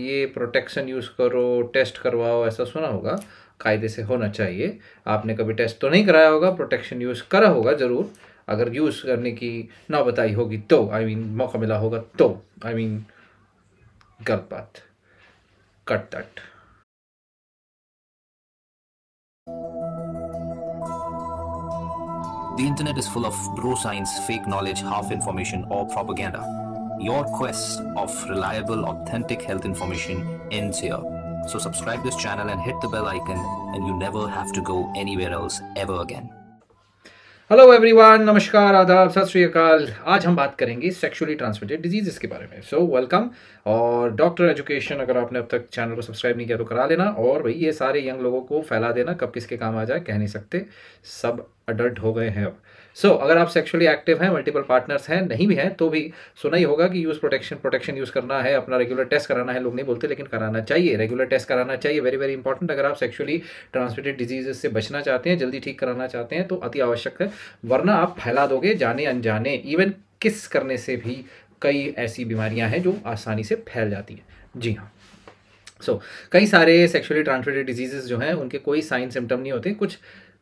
ये protection use करो test करवाओ ऐसा सुना होगा कायदे से होना चाहिए आपने कभी टेस्ट तो नहीं कराया होगा प्रोटेक्शन यूज़ करा होगा ज़रूर अगर यूज़ करने की ना बताई होगी तो आई I मीन mean, मौका मिला होगा तो आई मीन गलत बात cut that The internet is full of bro science, fake knowledge, half information, or propaganda. your quest of reliable, authentic health information ends here. So subscribe this channel and hit the bell icon and you never have to go anywhere else ever again. Hello everyone नमस्कार आदाब सत श्रीकाल आज हम बात करेंगे sexually transmitted disease के बारे में सो so, वेलकम और डॉक्टर एजुकेशन अगर आपने अब तक चैनल को सब्सक्राइब नहीं किया तो करा लेना और भाई ये सारे यंग लोगों को फैला देना कब किसके काम आ जाए कह नहीं सकते सब अडल्ट हो गए हैं अब सो so, अगर आप सेक्सुअली एक्टिव हैं मल्टीपल पार्टनर्स हैं नहीं भी हैं तो भी सुना ही होगा कि यूज़ प्रोटेक्शन प्रोटेक्शन यूज़ करना है अपना रेगुलर टेस्ट कराना है लोग नहीं बोलते लेकिन कराना चाहिए रेगुलर टेस्ट कराना चाहिए वेरी वेरी इंपॉर्टेंट अगर आप सेक्सुअली ट्रांसमिटेड डिजीजेस से बचना चाहते हैं जल्दी ठीक कराना चाहते हैं तो अति आवश्यक है वरना आप फैला दोगे जाने अनजाने इवन किस करने से भी कई ऐसी बीमारियाँ हैं जो आसानी से फैल जाती हैं जी हाँ सो so, कई सारे सेक्सुअली ट्रांसमिटेड डिजीजेज जो हैं उनके कोई साइन सिम्टम नहीं होते कुछ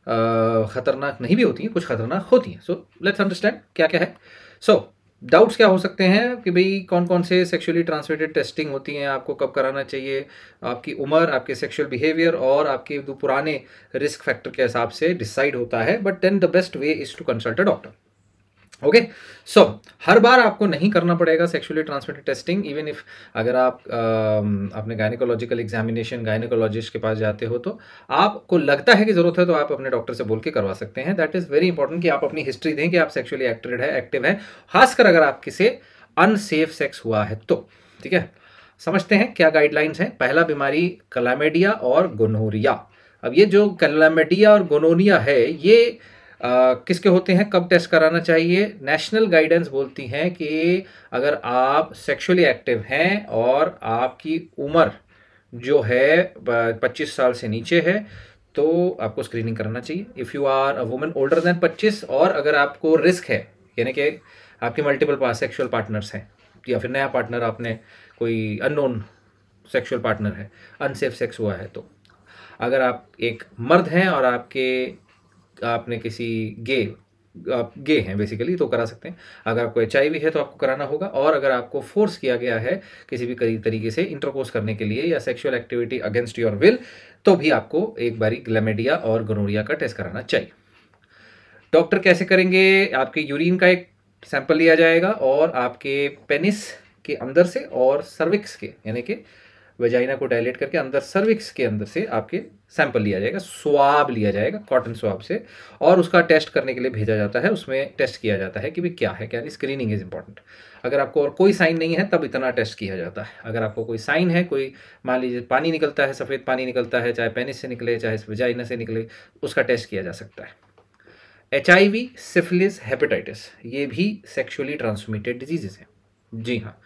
ख़तरनाक नहीं भी होती हैं कुछ ख़तरनाक होती हैं सो लेट्स अंडरस्टैंड क्या क्या है सो so, डाउट्स क्या हो सकते हैं कि भाई कौन कौन से सेक्सुअली ट्रांसमिटेड टेस्टिंग होती हैं आपको कब कराना चाहिए आपकी उम्र आपके सेक्सुअल बिहेवियर और आपके पुराने रिस्क फैक्टर के हिसाब से डिसाइड होता है but then the best way is to consult a doctor okay okay? So so, हर बार आपको नहीं करना पड़ेगा sexually transmitted testing even if अगर आप आ, um, अपने गायनिकोलॉजिकल एग्जामिनेशन गायनिकोलॉजिस्ट के पास जाते हो तो आपको लगता है कि ज़रूरत है तो आप अपने डॉक्टर से बोल के करवा सकते हैं दैट इज़ वेरी इंपॉर्टेंट कि आप अपनी हिस्ट्री दें कि आप सेक्सुअली एक्टेड है एक्टिव है खासकर अगर आप किसे अनसेफ सेक्स हुआ है तो ठीक है समझते हैं क्या गाइडलाइंस हैं पहला बीमारी कलामेडिया और गोनोरिया अब ये जो कलामेडिया और गोनोरिया है ये किसके होते हैं कब टेस्ट कराना चाहिए नेशनल गाइडेंस बोलती हैं कि अगर आप सेक्सुअली एक्टिव हैं और आपकी उम्र जो है 25 साल से नीचे है तो आपको स्क्रीनिंग कराना चाहिए if you are a women older than 25 और अगर आपको रिस्क है यानी कि आपके मल्टीपल पास सेक्शुअल पार्टनर्स हैं या फिर नया पार्टनर आपने कोई अननोन सेक्सुअल पार्टनर है अनसेफ सेक्स हुआ है तो अगर आप एक मर्द हैं और आपके आपने किसी गे आप गे हैं बेसिकली तो करा सकते हैं अगर आपको एच है तो आपको कराना होगा और अगर आपको फोर्स किया गया है किसी भी तरीके से इंटरकोर्स करने के लिए या sexual activity against your will तो भी आपको एक बारी ग्लेमेडिया और गनोरिया का टेस्ट कराना चाहिए डॉक्टर कैसे करेंगे आपके यूरिन का एक सैंपल लिया जाएगा और आपके पेनिस के अंदर से और सर्विक्स के यानी कि वेजाइना को डायलेट करके अंदर सर्विक्स के अंदर से आपके सैंपल लिया जाएगा स्वाब लिया जाएगा कॉटन स्वाब से और उसका टेस्ट करने के लिए भेजा जाता है उसमें टेस्ट किया जाता है कि भाई क्या है क्या नहीं स्क्रीनिंग इज़ इंपॉर्टेंट अगर आपको और कोई साइन नहीं है तब इतना टेस्ट किया जाता है अगर आपको कोई साइन है कोई मान लीजिए पानी निकलता है सफ़ेद पानी निकलता है चाहे पेनिस से निकले चाहे वेजाइना से निकले उसका टेस्ट किया जा सकता है H I V syphilis hepatitis ये भी सेक्शुअली ट्रांसमिटेड डिजीजेज हैं जी हाँ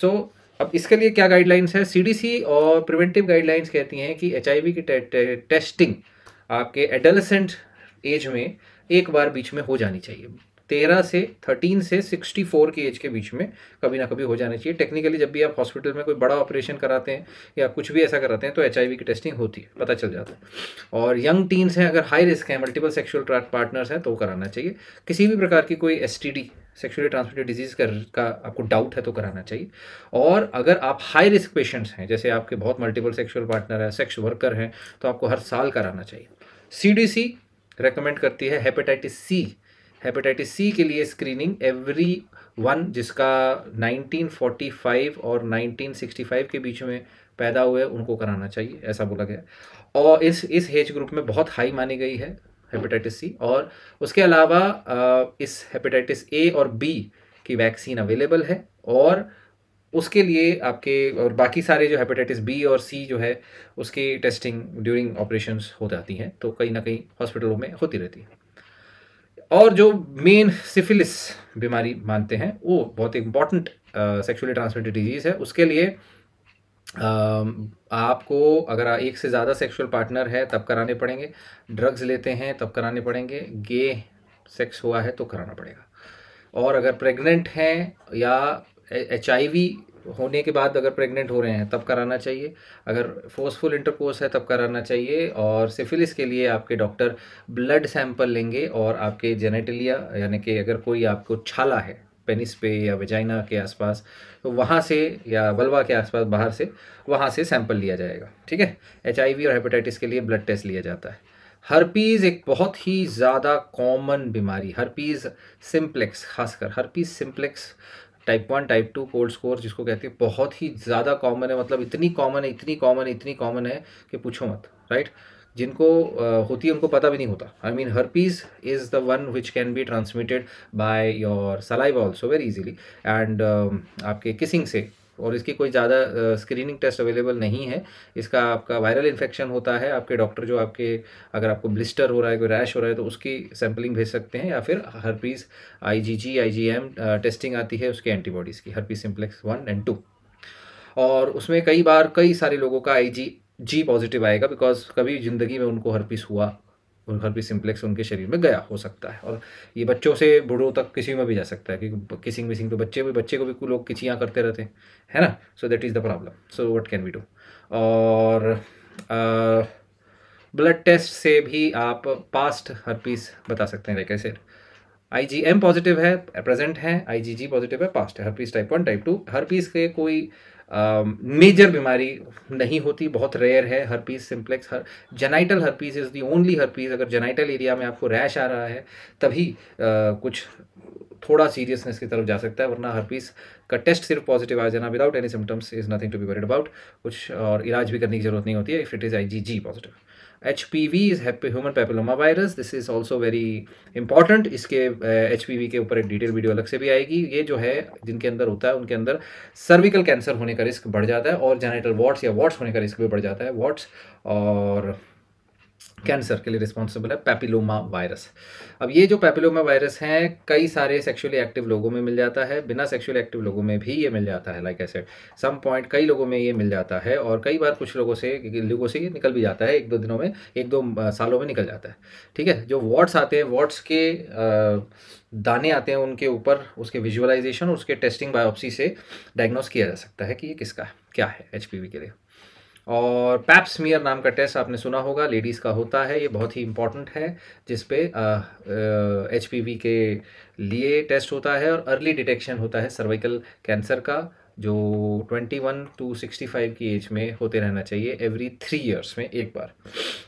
सो so, अब इसके लिए क्या गाइडलाइंस है सीडीसी और प्रिवेंटिव गाइडलाइंस कहती हैं कि एच की टे, टे, टेस्टिंग आपके एडलसेंट एज में एक बार बीच में हो जानी चाहिए तेरह से थर्टीन से सिक्सटी फोर की एज के बीच में कभी ना कभी हो जाना चाहिए टेक्निकली जब भी आप हॉस्पिटल में कोई बड़ा ऑपरेशन कराते हैं या कुछ भी ऐसा कराते हैं तो एच की टेस्टिंग होती है पता चल जाता है और यंग टीन्स हैं अगर हाई रिस्क हैं मल्टीपल सेक्शुअल पार्टनर्स हैं तो कराना चाहिए किसी भी प्रकार की कोई एस सेक्सुअली ट्रांसमिटेड डिजीज़ कर का आपको डाउट है तो कराना चाहिए और अगर आप हाई रिस्क पेशेंट्स हैं जैसे आपके बहुत मल्टीपल सेक्सुअल पार्टनर हैं सेक्स वर्कर हैं तो आपको हर साल कराना चाहिए सी डी सी रिकमेंड करती है हेपेटाइटिस सी हेपेटाइटिस सी के लिए स्क्रीनिंग एवरी वन जिसका 1945 और 1965 के बीच में पैदा हुए उनको कराना चाहिए ऐसा बोला गया और इस इस एज ग्रुप में बहुत हाई मानी गई है हेपेटाइटिस सी और उसके अलावा इस हेपेटाइटिस ए और बी की वैक्सीन अवेलेबल है और उसके लिए आपके और बाकी सारे जो हेपेटाइटिस बी और सी जो है उसकी टेस्टिंग ड्यूरिंग ऑपरेशन हो जाती हैं तो कहीं ना कहीं हॉस्पिटलों में होती रहती है और जो मेन सिफिलिस बीमारी मानते हैं वो बहुत इंपॉर्टेंट सेक्सुअली ट्रांसमिटेड डिजीज़ है उसके लिए आपको अगर एक से ज़्यादा सेक्सुअल पार्टनर है तब कराने पड़ेंगे ड्रग्स लेते हैं तब कराने पड़ेंगे गे सेक्स हुआ है तो कराना पड़ेगा और अगर प्रेग्नेंट हैं या एच होने के बाद अगर प्रेग्नेंट हो रहे हैं तब कराना चाहिए अगर फोर्सफुल इंटरकोर्स है तब कराना चाहिए और सिफिलिस के लिए आपके डॉक्टर ब्लड सैंपल लेंगे और आपके जेनेटलिया यानी कि अगर कोई आपको छाला है पेनिस पे या वेजाइना के आसपास तो वहाँ से या वलवा के आसपास बाहर से वहाँ से सैंपल लिया जाएगा ठीक है एच और हेपेटाइटिस के लिए ब्लड टेस्ट लिया जाता है हरपीज़ एक बहुत ही ज़्यादा कॉमन बीमारी हरपीज़ सिम्प्लेक्स खासकर herpes simplex type one type two cold sore जिसको कहते हैं बहुत ही ज़्यादा कॉमन है मतलब इतनी कॉमन है इतनी कॉमन है इतनी कॉमन है कि पूछो मत राइट right? जिनको होती है उनको पता भी नहीं होता I mean herpes is the one which can be transmitted by your saliva also very easily and आपके किसिंग से और इसकी कोई ज़्यादा स्क्रीनिंग टेस्ट अवेलेबल नहीं है इसका आपका वायरल इन्फेक्शन होता है आपके डॉक्टर जो आपके अगर आपको ब्लिस्टर हो रहा है कोई रैश हो रहा है तो उसकी सैम्पलिंग भेज सकते हैं या फिर हर्पीज़ आईजीजी आईजीएम टेस्टिंग आती है उसके एंटीबॉडीज़ की herpes simplex one and two और उसमें कई बार कई सारे लोगों का आई जी जी पॉजिटिव आएगा बिकॉज कभी ज़िंदगी में उनको हर पीस हुआ उन पीस सिम्प्लेक्स उनके शरीर में गया हो सकता है और ये बच्चों से बूढ़ों तक किसी में भी जा सकता है क्योंकि किसिंग विसिंग तो बच्चे भी बच्चे को भी लोग किचियाँ करते रहते हैं है ना so that is the problem so what can we do और ब्लड टेस्ट से भी आप पास्ट हर पीस बता सकते हैं like I I G M positive है प्रेजेंट है आई जी जी पॉजिटिव है पास्ट है herpes type one type two herpes के कोई मेजर um, बीमारी नहीं होती बहुत रेयर है पीस सिंप्लेक्स हर genital herpes is the only herpes अगर जेनाइटल एरिया में आपको रैश आ रहा है तभी uh, कुछ थोड़ा सीरियसनेस की तरफ जा सकता है वरना पीस का टेस्ट सिर्फ पॉजिटिव आ जाना without any symptoms is nothing to be worried about कुछ और इलाज भी करने की जरूरत नहीं होती है if it is I G G positive HPV is human papilloma virus. This is also very important. इसके HPV uh, के ऊपर एक डिटेल वीडियो अलग से भी आएगी ये जो है जिनके अंदर होता है उनके अंदर सर्विकल कैंसर होने का रिस्क बढ़ जाता है और जेनेटल वॉट्स या वॉट्स होने का रिस्क भी बढ़ जाता है वॉट्स और कैंसर के लिए रिस्पॉन्सिबल है पैपिलोमा वायरस अब ये जो पैपिलोमा वायरस हैं कई सारे सेक्सुअली एक्टिव लोगों में मिल जाता है बिना सेक्सुअली एक्टिव लोगों में भी ये मिल जाता है लाइक ऐसे सम पॉइंट कई लोगों में ये मिल जाता है और कई बार कुछ लोगों से लोगों से ये निकल भी जाता है एक दो दिनों में एक दो सालों में निकल जाता है ठीक है जो वार्ड्स आते हैं वार्ड्स के दाने आते हैं उनके ऊपर उसके विजुअलाइजेशन उसके टेस्टिंग बायोप्सी से डायग्नोस किया जा सकता है कि ये किसका है क्या है एच के लिए और पैप्समियर नाम का टेस्ट आपने सुना होगा लेडीज़ का होता है ये बहुत ही इंपॉर्टेंट है जिसपे एच के लिए टेस्ट होता है और अर्ली डिटेक्शन होता है सर्वाइकल कैंसर का जो 21 टू 65 की एज में होते रहना चाहिए एवरी थ्री इयर्स में एक बार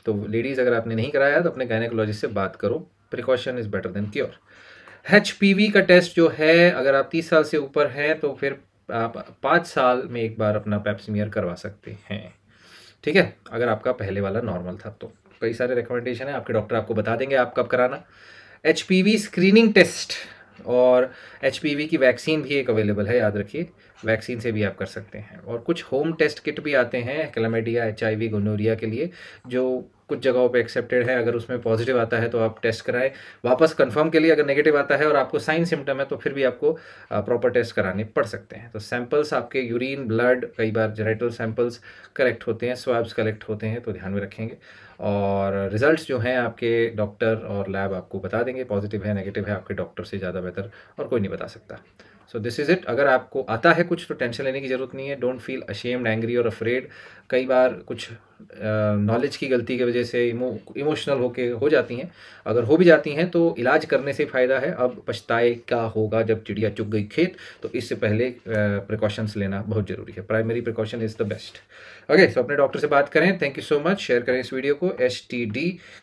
तो लेडीज़ अगर आपने नहीं कराया तो अपने गायनेकोलॉजिस्ट से बात करो precaution is better than cure H का टेस्ट जो है अगर आप तीस साल से ऊपर हैं तो फिर आप पाँच साल में एक बार अपना पैप्समियर करवा सकते हैं ठीक है अगर आपका पहले वाला नॉर्मल था तो कई सारे रिकमेंडेशन है आपके डॉक्टर आपको बता देंगे आप कब कराना एच स्क्रीनिंग टेस्ट और एच की वैक्सीन भी एक अवेलेबल है याद रखिए वैक्सीन से भी आप कर सकते हैं और कुछ होम टेस्ट किट भी आते हैं क्लमेडिया एच आई गोनोरिया के लिए जो कुछ जगहों पे एक्सेप्टेड है अगर उसमें पॉजिटिव आता है तो आप टेस्ट कराएं वापस कंफर्म के लिए अगर नेगेटिव आता है और आपको साइन सिम्टम है तो फिर भी आपको प्रॉपर टेस्ट कराने पड़ सकते हैं तो सैंपल्स आपके यूरिन ब्लड कई बार जेनेटल सैंपल्स कलेक्ट होते हैं स्वैब्स कलेक्ट होते हैं तो ध्यान में रखेंगे और रिजल्ट्स जो हैं आपके डॉक्टर और लैब आपको बता देंगे पॉजिटिव है नेगेटिव है आपके डॉक्टर से ज़्यादा बेहतर और कोई नहीं बता सकता सो दिस इज़ इट अगर आपको आता है कुछ तो टेंशन लेने की ज़रूरत नहीं है डोंट फील अशेम्ड एंग्री और अफ्रेड कई बार कुछ नॉलेज uh, की गलती की वजह से इमोशनल होके हो जाती हैं अगर हो भी जाती हैं तो इलाज करने से फ़ायदा है अब पछताए क्या होगा जब चिड़िया चुग गई खेत तो इससे पहले प्रिकॉशंस uh, लेना बहुत ज़रूरी है primary precaution is the best okay so अपने डॉक्टर से बात करें thank you so much share करें इस वीडियो को एच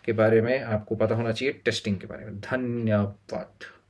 के बारे में आपको पता होना चाहिए टेस्टिंग के बारे में धन्यवाद